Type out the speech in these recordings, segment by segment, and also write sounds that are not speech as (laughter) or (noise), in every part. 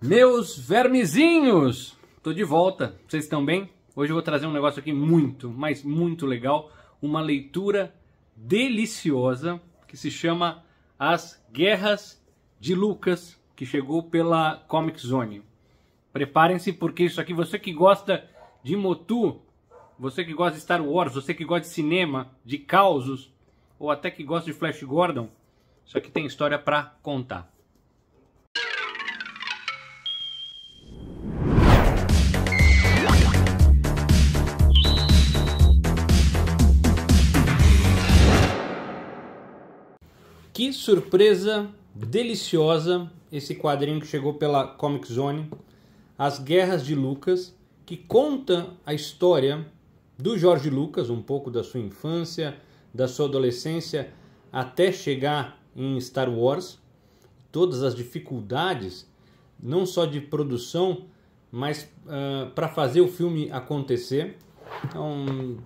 Meus vermezinhos, tô de volta, vocês estão bem? Hoje eu vou trazer um negócio aqui muito, mas muito legal, uma leitura deliciosa que se chama As Guerras de Lucas, que chegou pela Comic Zone. Preparem-se porque isso aqui, você que gosta de Motu, você que gosta de Star Wars, você que gosta de cinema, de causos, ou até que gosta de Flash Gordon, isso aqui tem história para contar. Que surpresa deliciosa esse quadrinho que chegou pela Comic Zone, As Guerras de Lucas, que conta a história do Jorge Lucas, um pouco da sua infância, da sua adolescência até chegar em Star Wars, todas as dificuldades, não só de produção, mas uh, ah, para fazer o filme acontecer. Então,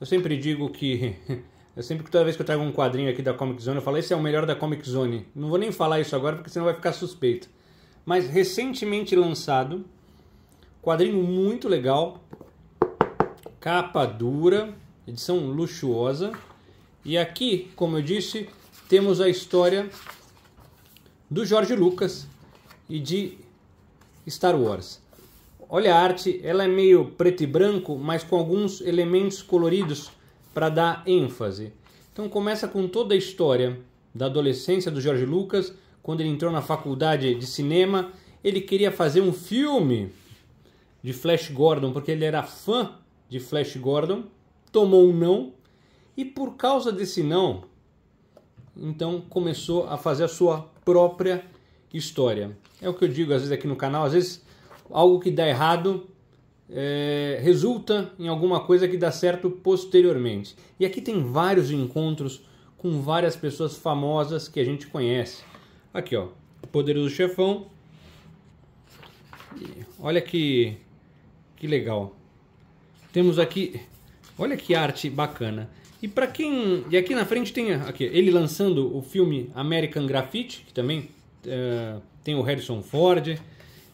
eu sempre digo que (laughs) Eu sempre, toda vez que eu trago um quadrinho aqui da Comic Zone, eu falo, esse é o melhor da Comic Zone. Não vou nem falar isso agora, porque senão vai ficar suspeito. Mas recentemente lançado, quadrinho muito legal, capa dura, edição luxuosa. E aqui, como eu disse, temos a história do Jorge Lucas e de Star Wars. Olha a arte, ela é meio preto e branco, mas com alguns elementos coloridos para dar ênfase. Então começa com toda a história da adolescência do George Lucas, quando ele entrou na faculdade de cinema, ele queria fazer um filme de Flash Gordon, porque ele era fã de Flash Gordon, tomou um não, e por causa desse não, então começou a fazer a sua própria história. É o que eu digo às vezes aqui no canal, às vezes algo que dá errado é, resulta em alguma coisa que dá certo posteriormente. E aqui tem vários encontros com várias pessoas famosas que a gente conhece. Aqui, ó, o Poderoso Chefão. Olha que que legal. Temos aqui, olha que arte bacana. E para quem, e aqui na frente tem aqui, ele lançando o filme American Graffiti, que também é, tem o Harrison Ford,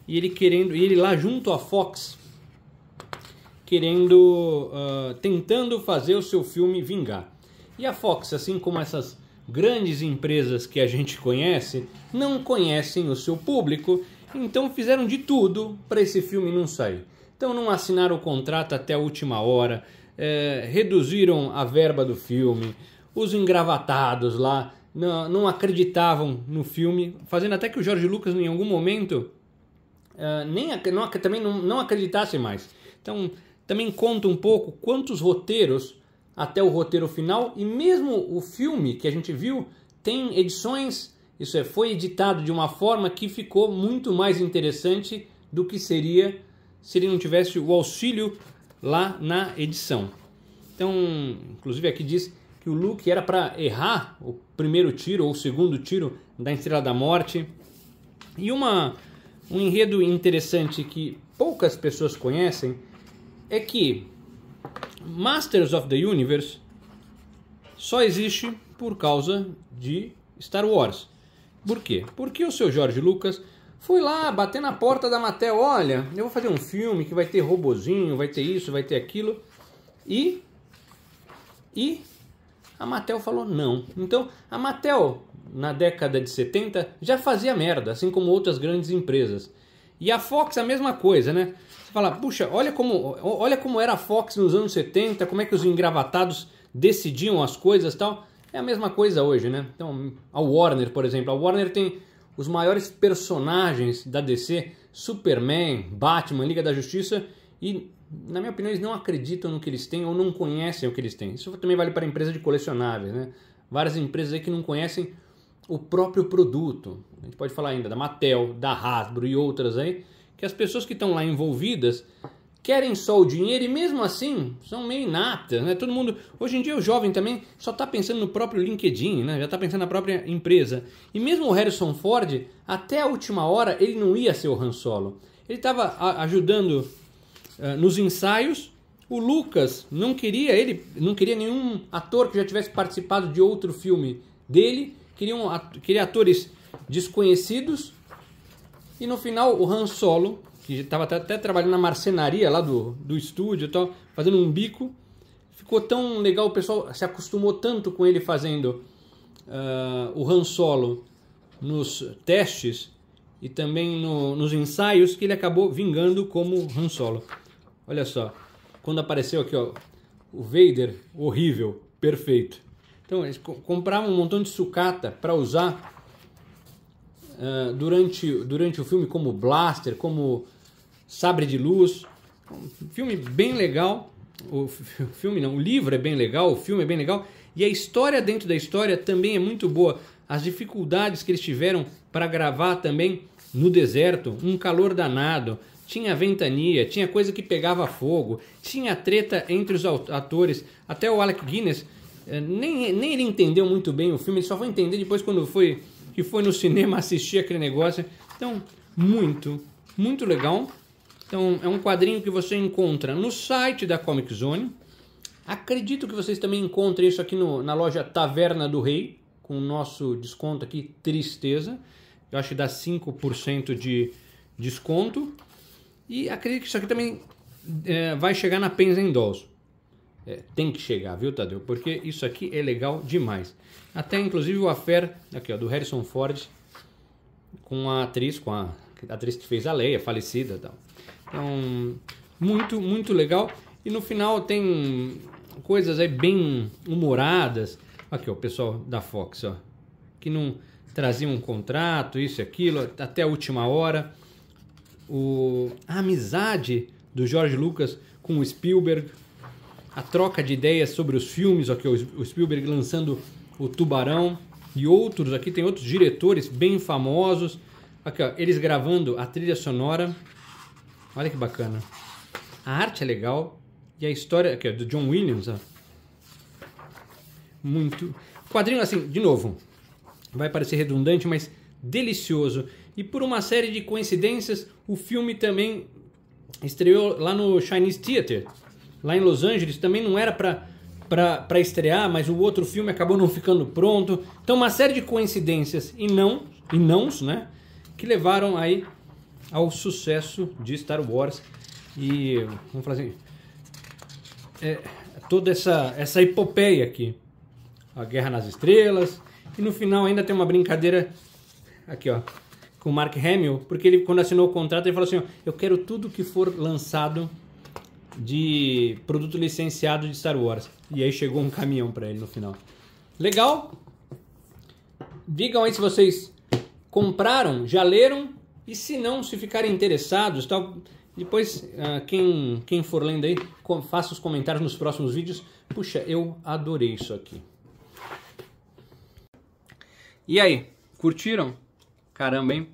e ele querendo, e ele lá junto à Fox querendo, uh, tentando fazer o seu filme vingar. E a Fox, assim como essas grandes empresas que a gente conhece, não conhecem o seu público, então fizeram de tudo para esse filme não sair. Então não assinaram o contrato até a última hora, é, reduziram a verba do filme, os engravatados lá não, não, acreditavam no filme, fazendo até que o Jorge Lucas em algum momento uh, nem, não, também não, não acreditasse mais. Então também conta um pouco quantos roteiros até o roteiro final e mesmo o filme que a gente viu tem edições, isso é, foi editado de uma forma que ficou muito mais interessante do que seria se ele não tivesse o auxílio lá na edição. Então, inclusive aqui diz que o Luke era para errar o primeiro tiro ou o segundo tiro da Estrela da Morte. E uma um enredo interessante que poucas pessoas conhecem é que Masters of the Universe só existe por causa de Star Wars. Por quê? Porque o seu Jorge Lucas foi lá bater na porta da Mattel, olha, eu vou fazer um filme que vai ter robozinho, vai ter isso, vai ter aquilo. E e a Mattel falou não. Então, a Mattel na década de 70 já fazia merda, assim como outras grandes empresas. E a Fox a mesma coisa, né? Você fala, puxa, olha como, olha como era a Fox nos anos 70, como é que os engravatados decidiam as coisas tal. É a mesma coisa hoje, né? Então, a Warner, por exemplo, a Warner tem os maiores personagens da DC, Superman, Batman, Liga da Justiça, e na minha opinião eles não acreditam no que eles têm ou não conhecem o que eles têm. Isso também vale para a empresa de colecionáveis, né? Várias empresas aí que não conhecem o próprio produto. A gente pode falar ainda da Mattel, da Hasbro e outras aí, que as pessoas que estão lá envolvidas querem só o dinheiro e mesmo assim são meio inatas, né? Todo mundo, hoje em dia o jovem também só está pensando no próprio LinkedIn, né? Já está pensando na própria empresa. E mesmo o Harrison Ford, até a última hora ele não ia ser o Han Solo. Ele estava ajudando uh, nos ensaios. O Lucas não queria ele, não queria nenhum ator que já tivesse participado de outro filme dele queriam queria atores desconhecidos. E no final, o Han Solo, que estava até, trabalhando na marcenaria lá do, do estúdio tal, fazendo um bico, ficou tão legal, o pessoal se acostumou tanto com ele fazendo uh, o Han Solo nos testes e também no, nos ensaios, que ele acabou vingando como Han Solo. Olha só, quando apareceu aqui ó, o Vader, horrível, perfeito. Então eles compravam um montão de sucata para usar uh, durante, durante o filme como blaster, como sabre de luz. Um filme bem legal. O filme não, o livro é bem legal, o filme é bem legal. E a história dentro da história também é muito boa. As dificuldades que eles tiveram para gravar também no deserto, um calor danado, tinha ventania, tinha coisa que pegava fogo, tinha treta entre os atores. Até o Alec Guinness é, nem, nem ele entendeu muito bem o filme, ele só foi entender depois quando foi que foi no cinema assistir aquele negócio. Então, muito, muito legal. Então, é um quadrinho que você encontra no site da Comic Zone. Acredito que vocês também encontrem isso aqui no, na loja Taverna do Rei, com o nosso desconto aqui, Tristeza. Eu acho que dá 5% de desconto. E acredito que isso aqui também é, vai chegar na Pens Dolls. É, tem que chegar, viu, Tadeu? Porque isso aqui é legal demais. Até inclusive o Affair, aqui ó, do Harrison Ford, com a atriz, com a, a atriz que fez a Leia, falecida tal. Então, muito, muito legal. E no final tem coisas aí bem humoradas. Aqui, ó, o pessoal da Fox, ó, que não traziam um contrato, isso e aquilo, até a última hora. O, a amizade do George Lucas com o Spielberg, a troca de ideias sobre os filmes, aqui o Spielberg lançando o Tubarão e outros aqui tem outros diretores bem famosos. Aqui, ó, eles gravando a trilha sonora. Olha que bacana. A arte é legal e a história aqui, ó, do John Williams, ó. Muito quadrinho assim, de novo. Vai parecer redundante, mas delicioso. E por uma série de coincidências, o filme também estreou lá no Chinese Theater, lá em Los Angeles, também não era para para estrear, mas o outro filme acabou não ficando pronto. Então uma série de coincidências e não e não, né, que levaram aí ao sucesso de Star Wars e vamos falar assim, é, toda essa essa epopeia aqui, a Guerra nas Estrelas e no final ainda tem uma brincadeira aqui, ó, com o Mark Hamill, porque ele quando assinou o contrato ele falou assim, ó, eu quero tudo que for lançado de produto licenciado de Star Wars. E aí chegou um caminhão para ele no final. Legal? Digam aí se vocês compraram, já leram e se não, se ficarem interessados, tal. Depois, ah, quem, quem for lendo aí, faça os comentários nos próximos vídeos. Puxa, eu adorei isso aqui. E aí, curtiram? Caramba, hein?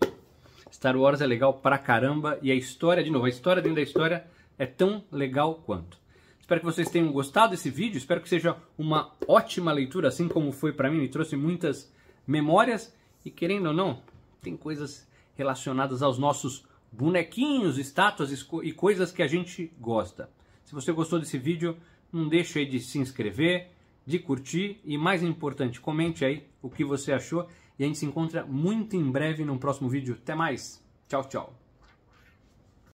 Star Wars é legal pra caramba e a história, de novo, a história dentro da história é tão legal quanto. Espero que vocês tenham gostado desse vídeo, espero que seja uma ótima leitura, assim como foi para mim, me trouxe muitas memórias e querendo ou não, tem coisas relacionadas aos nossos bonequinhos, estátuas e coisas que a gente gosta. Se você gostou desse vídeo, não deixe aí de se inscrever, de curtir e mais importante, comente aí o que você achou e a gente se encontra muito em breve num próximo vídeo. Até mais. Tchau, tchau.